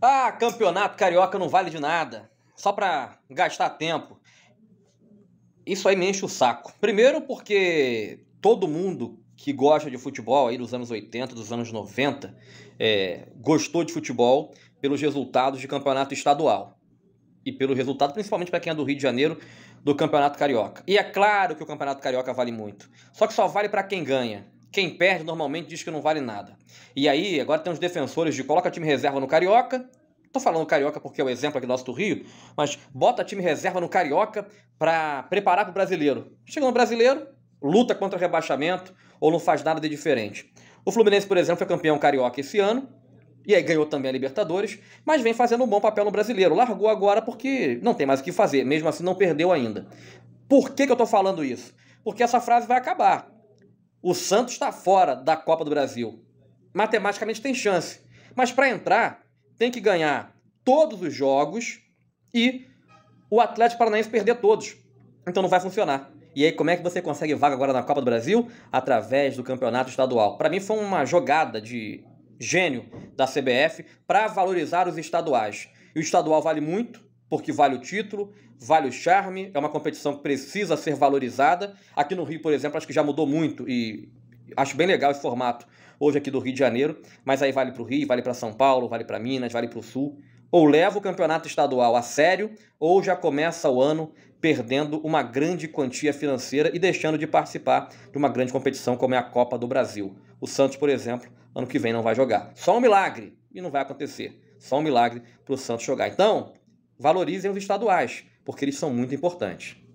Ah, campeonato carioca não vale de nada. Só para gastar tempo. Isso aí me enche o saco. Primeiro porque todo mundo que gosta de futebol aí dos anos 80, dos anos 90, é, gostou de futebol pelos resultados de campeonato estadual. E pelo resultado, principalmente para quem é do Rio de Janeiro, do Campeonato Carioca. E é claro que o Campeonato Carioca vale muito. Só que só vale para quem ganha quem perde normalmente diz que não vale nada. E aí, agora tem os defensores de coloca time reserva no Carioca. Tô falando Carioca porque é o exemplo aqui do nosso do Rio, mas bota time reserva no Carioca para preparar pro o brasileiro. Chega no brasileiro, luta contra rebaixamento ou não faz nada de diferente. O Fluminense, por exemplo, foi campeão carioca esse ano, e aí ganhou também a Libertadores, mas vem fazendo um bom papel no brasileiro. Largou agora porque não tem mais o que fazer, mesmo assim não perdeu ainda. Por que, que eu tô falando isso? Porque essa frase vai acabar. O Santos está fora da Copa do Brasil. Matematicamente tem chance. Mas para entrar, tem que ganhar todos os jogos e o Atlético Paranaense perder todos. Então não vai funcionar. E aí, como é que você consegue vaga agora na Copa do Brasil? Através do campeonato estadual. Para mim, foi uma jogada de gênio da CBF para valorizar os estaduais. E o estadual vale muito, porque vale o título, vale o charme, é uma competição que precisa ser valorizada. Aqui no Rio, por exemplo, acho que já mudou muito e acho bem legal esse formato hoje aqui do Rio de Janeiro, mas aí vale para o Rio, vale para São Paulo, vale para Minas, vale para o Sul. Ou leva o campeonato estadual a sério, ou já começa o ano perdendo uma grande quantia financeira e deixando de participar de uma grande competição como é a Copa do Brasil. O Santos, por exemplo, ano que vem não vai jogar. Só um milagre, e não vai acontecer. Só um milagre para o Santos jogar. Então, valorizem os estaduais, porque eles são muito importantes.